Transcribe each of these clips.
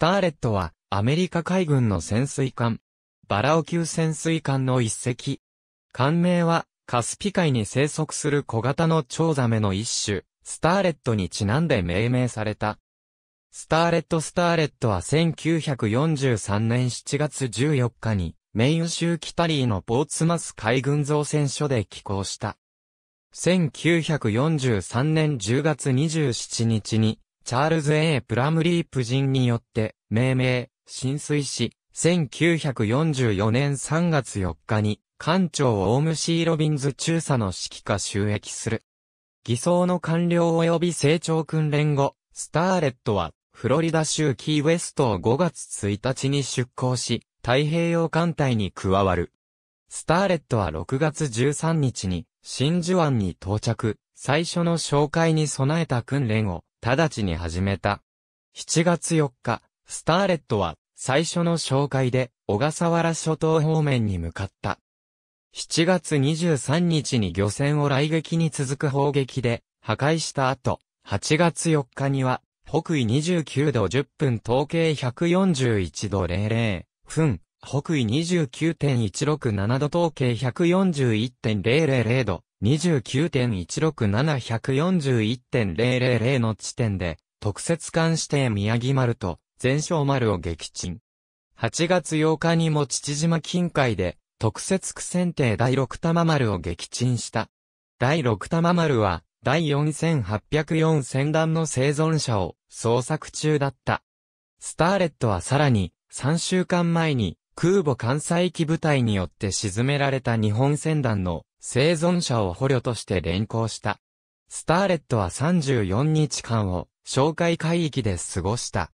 スターレットは、アメリカ海軍の潜水艦。バラオ級潜水艦の一隻。艦名は、カスピ海に生息する小型のチョウザメの一種、スターレットにちなんで命名された。スターレット・スターレットは1943年7月14日に、メイン州キタリーのポーツマス海軍造船所で寄港した。1943年10月27日に、チャールズ・ A・ プラムリープ人によって、命名、浸水し、1944年3月4日に、艦長オームシー・ロビンズ中佐の指揮下収益する。偽装の完了及び成長訓練後、スターレットは、フロリダ州キーウェストを5月1日に出港し、太平洋艦隊に加わる。スターレットは6月13日に、真珠湾に到着、最初の紹介に備えた訓練を、直ちに始めた。7月4日、スターレットは最初の紹介で小笠原諸島方面に向かった。7月23日に漁船を来撃に続く砲撃で破壊した後、8月4日には北緯29度10分統計141度00分、北緯29.167度統計141.000度、2 9 1 6 7 4 1 0 0 0の地点で、特設艦指定宮城丸と、全勝丸を撃沈。8月8日にも父島近海で、特設区選定第6玉丸を撃沈した。第6玉丸は、第4804戦団の生存者を捜索中だった。スターレットはさらに、3週間前に、空母艦載機部隊によって沈められた日本船団の生存者を捕虜として連行した。スターレットは34日間を紹介海域で過ごした。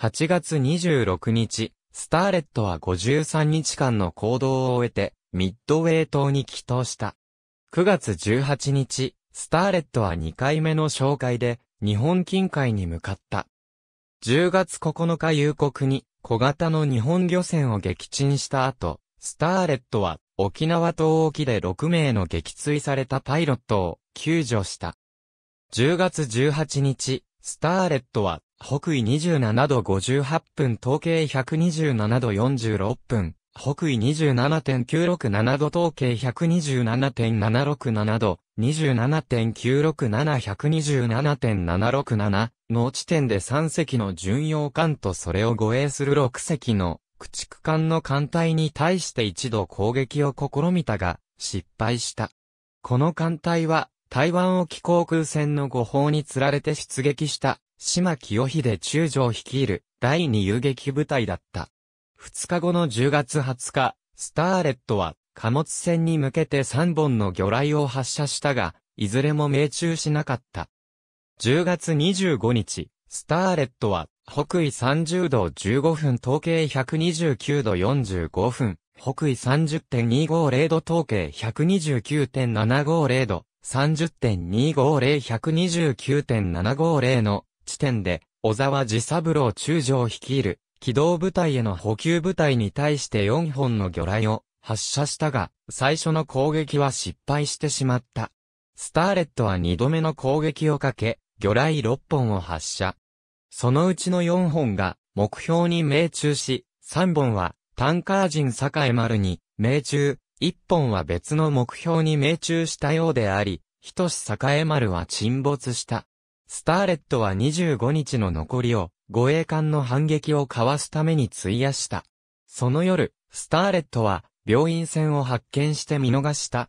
8月26日、スターレットは53日間の行動を終えて、ミッドウェイ島に帰島した。9月18日、スターレットは2回目の紹介で、日本近海に向かった。10月9日夕刻に、小型の日本漁船を撃沈した後、スターレットは沖縄島沖で6名の撃墜されたパイロットを救助した。10月18日、スターレットは北緯27度58分東経127度46分、北緯27.967度東経127.767度、27.967127.767の地点で3隻の巡洋艦とそれを護衛する6隻の駆逐艦の艦隊に対して一度攻撃を試みたが、失敗した。この艦隊は、台湾沖航空戦の誤報につられて出撃した、島清秀中将率いる第二遊撃部隊だった。2日後の10月20日、スターレットは貨物船に向けて3本の魚雷を発射したが、いずれも命中しなかった。10月25日、スターレットは北緯30度15分統計129度45分、北緯30.250度統計129.750度、30.250129.750の地点で、小沢寺三郎中将率いる、機動部隊への補給部隊に対して4本の魚雷を発射したが、最初の攻撃は失敗してしまった。スターレットは2度目の攻撃をかけ、魚雷6本を発射。そのうちの4本が目標に命中し、3本はタンカー人栄丸に命中、1本は別の目標に命中したようであり、し坂栄丸は沈没した。スターレットは25日の残りを護衛艦の反撃をかわすために費やした。その夜、スターレットは病院船を発見して見逃した。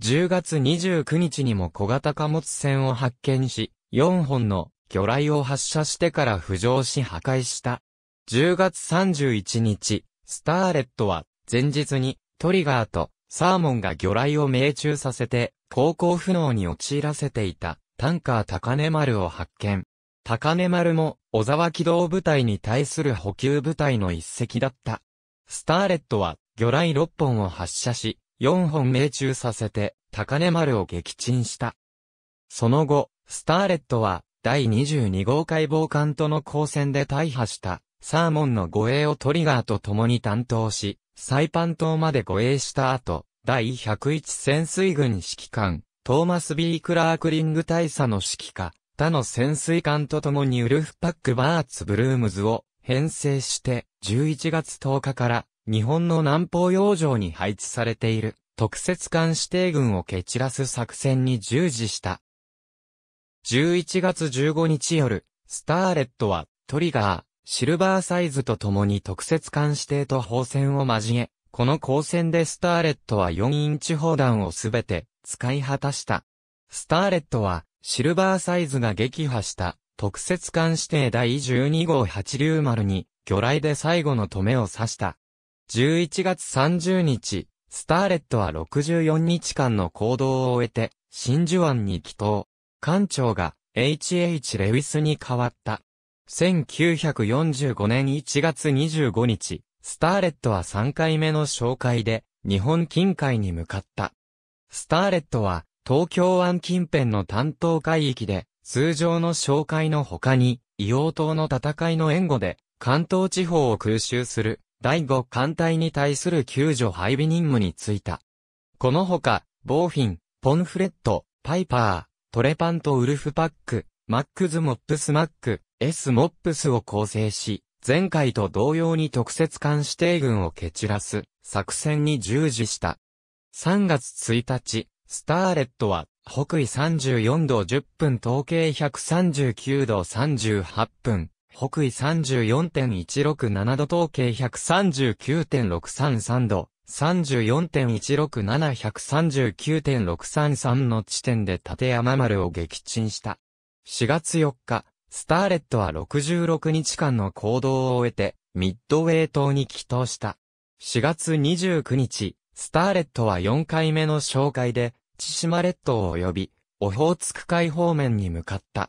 10月29日にも小型貨物船を発見し、4本の魚雷を発射してから浮上し破壊した。10月31日、スターレットは前日にトリガーとサーモンが魚雷を命中させて航行不能に陥らせていたタンカー高根丸を発見。高根丸も小沢機動部隊に対する補給部隊の一隻だった。スターレットは魚雷6本を発射し、4本命中させて高根丸を撃沈した。その後、スターレットは第22号解剖艦との交戦で大破したサーモンの護衛をトリガーと共に担当し、サイパン島まで護衛した後、第101潜水軍指揮官、トーマス・ B・ クラークリング大佐の指揮下、他の潜水艦と共にウルフパック・バーツ・ブルームズを編成して、11月10日から日本の南方洋上に配置されている特設艦指定軍を蹴散らす作戦に従事した。11月15日夜、スターレットは、トリガー、シルバーサイズと共に特設艦指定と砲線を交え、この光線でスターレットは4インチ砲弾をすべて使い果たした。スターレットはシルバーサイズが撃破した特設艦指定第12号八竜丸に魚雷で最後の止めを刺した。11月30日、スターレットは64日間の行動を終えて真珠湾に帰投。艦長が H.H. レウィスに変わった。1945年1月25日、スターレットは3回目の紹介で、日本近海に向かった。スターレットは、東京湾近辺の担当海域で、通常の紹介の他に、硫黄島の戦いの援護で、関東地方を空襲する、第五艦隊に対する救助配備任務に就いた。このほか、ボーフィン、ポンフレット、パイパー、トレパンとウルフパック、マックズモップスマック、S モップスを構成し、前回と同様に特設艦指定軍を蹴散らす作戦に従事した。3月1日、スターレットは北緯34度10分統計139度38分、北緯34.167度統計139.633度、34.167139.633の地点で立山丸を撃沈した。4月4日、スターレットは66日間の行動を終えて、ミッドウェイ島に帰島した。4月29日、スターレットは4回目の紹介で、千島列島及び、オホーツク海方面に向かった。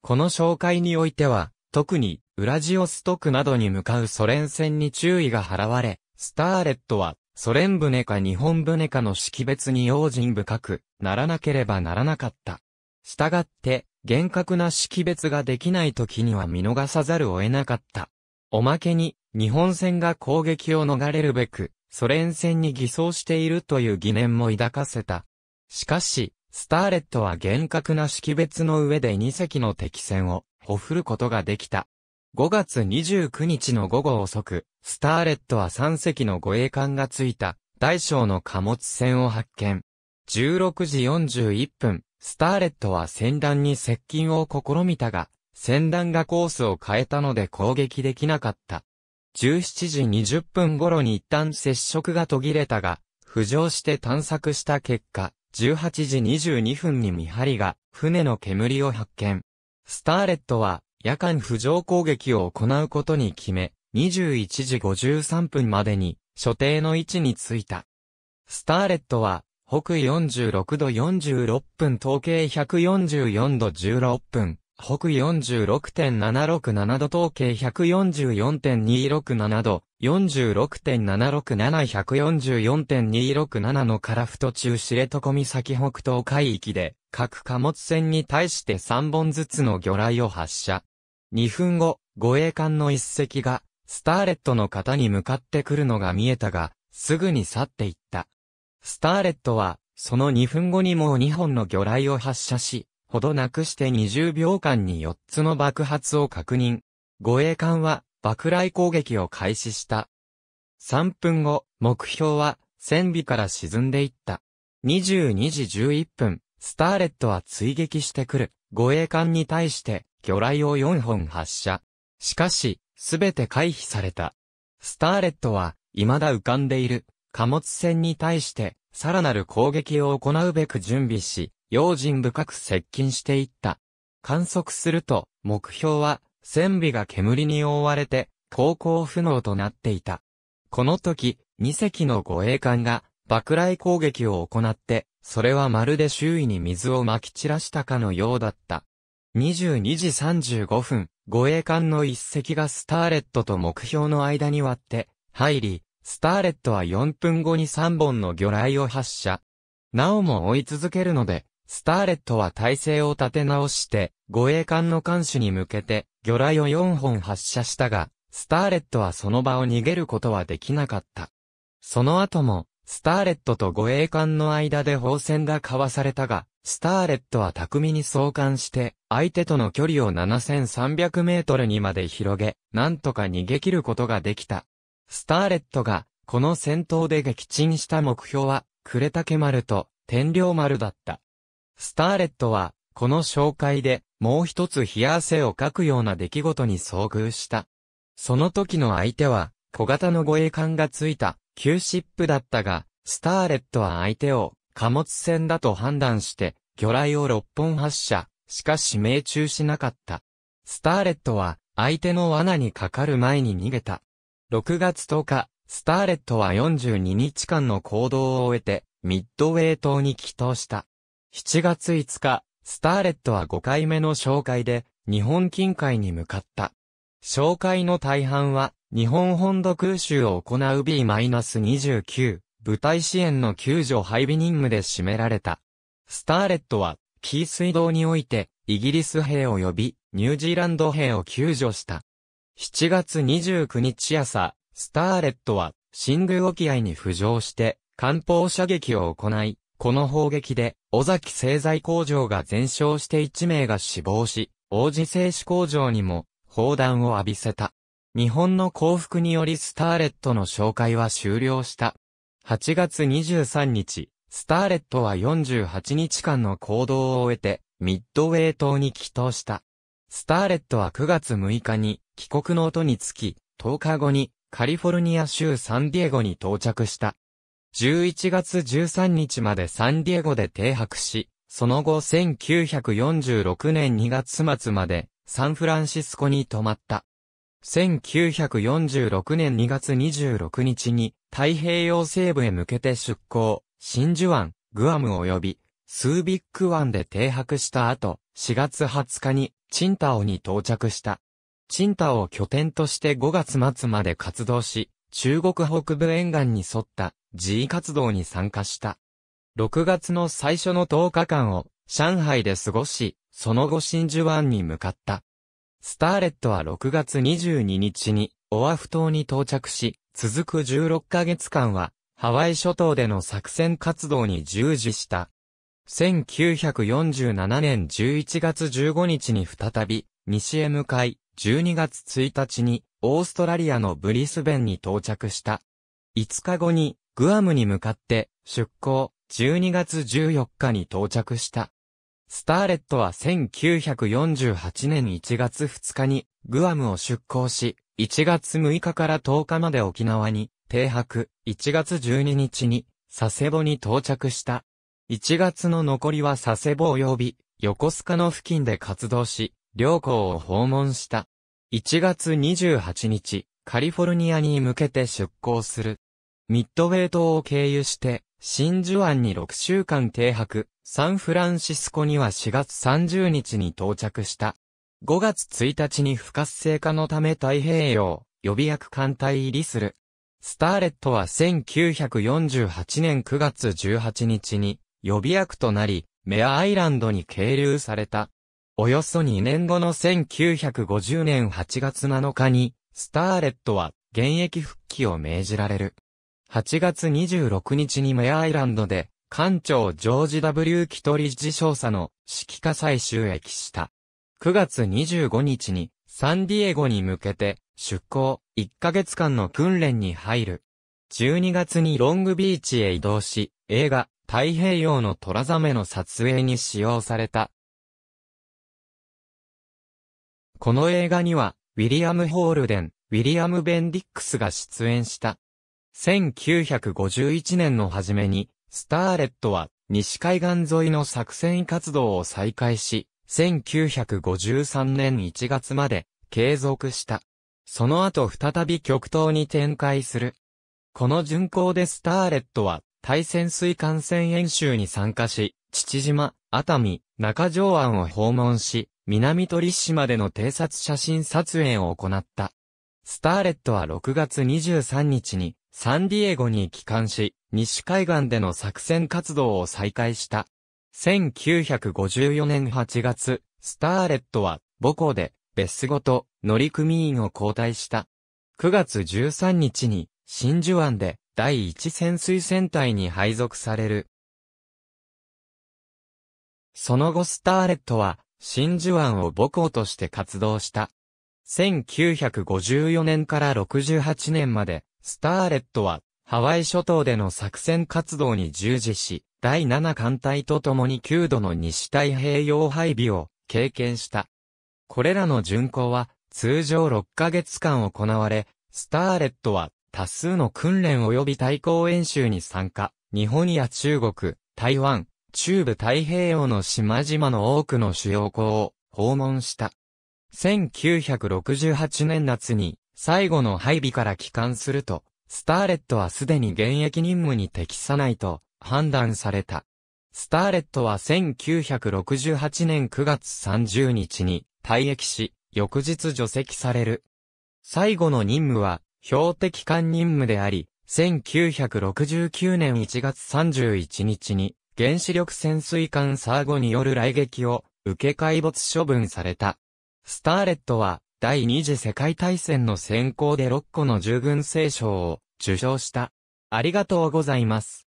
この紹介においては、特に、ウラジオストクなどに向かうソ連船に注意が払われ、スターレットはソ連船か日本船かの識別に用心深くならなければならなかった。したがって、厳格な識別ができない時には見逃さざるを得なかった。おまけに、日本船が攻撃を逃れるべく、ソ連船に偽装しているという疑念も抱かせた。しかし、スターレットは厳格な識別の上で2隻の敵船を、ほふることができた。5月29日の午後遅く、スターレットは3隻の護衛艦がついた大小の貨物船を発見。16時41分、スターレットは船団に接近を試みたが、船団がコースを変えたので攻撃できなかった。17時20分頃に一旦接触が途切れたが、浮上して探索した結果、18時22分に見張りが船の煙を発見。スターレットは夜間浮上攻撃を行うことに決め、21時53分までに、所定の位置についた。スターレットは、北46度46分、東経144度16分、北46.767度統計144.267度、46.767144.267のカラフト中知床岬北東海域で、各貨物船に対して3本ずつの魚雷を発射。2分後、護衛艦の一隻が、スターレットの方に向かってくるのが見えたが、すぐに去っていった。スターレットは、その2分後にもう2本の魚雷を発射し、ほどなくして20秒間に4つの爆発を確認。護衛艦は爆雷攻撃を開始した。3分後、目標は船尾から沈んでいった。22時11分、スターレットは追撃してくる護衛艦に対して魚雷を4本発射。しかし、すべて回避された。スターレットは、未だ浮かんでいる、貨物船に対して、さらなる攻撃を行うべく準備し、用心深く接近していった。観測すると、目標は、船尾が煙に覆われて、航行不能となっていた。この時、2隻の護衛艦が、爆雷攻撃を行って、それはまるで周囲に水を撒き散らしたかのようだった。22時35分、護衛艦の一隻がスターレットと目標の間に割って入り、スターレットは4分後に3本の魚雷を発射。なおも追い続けるので、スターレットは体勢を立て直して、護衛艦の艦首に向けて、魚雷を4本発射したが、スターレットはその場を逃げることはできなかった。その後も、スターレットと護衛艦の間で砲戦が交わされたが、スターレットは巧みに相関して、相手との距離を7300メートルにまで広げ、なんとか逃げ切ることができた。スターレットが、この戦闘で撃沈した目標は、呉竹丸と天領丸だった。スターレットは、この紹介で、もう一つ冷や汗をかくような出来事に遭遇した。その時の相手は、小型の護衛艦がついた、急シップだったが、スターレットは相手を貨物船だと判断して、魚雷を6本発射、しかし命中しなかった。スターレットは相手の罠にかかる前に逃げた。6月10日、スターレットは42日間の行動を終えて、ミッドウェイ島に帰島した。7月5日、スターレットは5回目の紹介で、日本近海に向かった。紹介の大半は、日本本土空襲を行う B-29 部隊支援の救助配備任務で占められた。スターレットは、キー水道において、イギリス兵及び、ニュージーランド兵を救助した。7月29日朝、スターレットは、新宮沖合に浮上して、艦砲射撃を行い、この砲撃で、尾崎製材工場が全焼して1名が死亡し、王子製紙工場にも、砲弾を浴びせた。日本の幸福によりスターレットの紹介は終了した。8月23日、スターレットは48日間の行動を終えて、ミッドウェイ島に帰島した。スターレットは9月6日に帰国の音につき、10日後にカリフォルニア州サンディエゴに到着した。11月13日までサンディエゴで停泊し、その後1946年2月末までサンフランシスコに泊まった。1946年2月26日に太平洋西部へ向けて出港、真珠湾、グアム及びスービック湾で停泊した後、4月20日にチンタオに到着した。チンタオを拠点として5月末まで活動し、中国北部沿岸に沿った自衛活動に参加した。6月の最初の10日間を上海で過ごし、その後真珠湾に向かった。スターレットは6月22日にオアフ島に到着し、続く16ヶ月間はハワイ諸島での作戦活動に従事した。1947年11月15日に再び西へ向かい、12月1日にオーストラリアのブリスベンに到着した。5日後にグアムに向かって出港、12月14日に到着した。スターレットは1948年1月2日にグアムを出港し、1月6日から10日まで沖縄に停泊、1月12日に佐世保に到着した。1月の残りは佐世保及び横須賀の付近で活動し、両校を訪問した。1月28日、カリフォルニアに向けて出港する。ミッドウェイ島を経由して、真珠湾に6週間停泊、サンフランシスコには4月30日に到着した。5月1日に不活性化のため太平洋予備役艦隊入りする。スターレットは1948年9月18日に予備役となり、メアアイランドに係留された。およそ2年後の1950年8月7日に、スターレットは現役復帰を命じられる。8月26日にメアアイランドで、艦長ジョージ W. キトリッジ少佐の指揮下採集役した。9月25日にサンディエゴに向けて出港1ヶ月間の訓練に入る。12月にロングビーチへ移動し、映画太平洋の虎ザメの撮影に使用された。この映画には、ウィリアム・ホールデン、ウィリアム・ベンディックスが出演した。1951年の初めに、スターレットは西海岸沿いの作戦活動を再開し、1953年1月まで継続した。その後再び極東に展開する。この巡航でスターレットは対潜水艦船演習に参加し、父島、熱海、中条湾を訪問し、南鳥島での偵察写真撮影を行った。スターレットは6月23日にサンディエゴに帰還し、西海岸での作戦活動を再開した。1954年8月、スターレットは母校で別スごと乗組員を交代した。9月13日に真珠湾で第一潜水戦隊に配属される。その後スターレットは真珠湾を母校として活動した。1954年から68年までスターレットは、ハワイ諸島での作戦活動に従事し、第7艦隊と共に9度の西太平洋配備を経験した。これらの巡航は、通常6ヶ月間行われ、スターレットは、多数の訓練及び対抗演習に参加、日本や中国、台湾、中部太平洋の島々の多くの主要港を訪問した。1968年夏に最後の配備から帰還すると、スターレットはすでに現役任務に適さないと判断された。スターレットは1968年9月30日に退役し、翌日除籍される。最後の任務は、標的艦任務であり、1969年1月31日に、原子力潜水艦サーゴによる来撃を、受け解没処分された。スターレットは、第二次世界大戦の選考で6個の従軍聖賞を受賞した。ありがとうございます。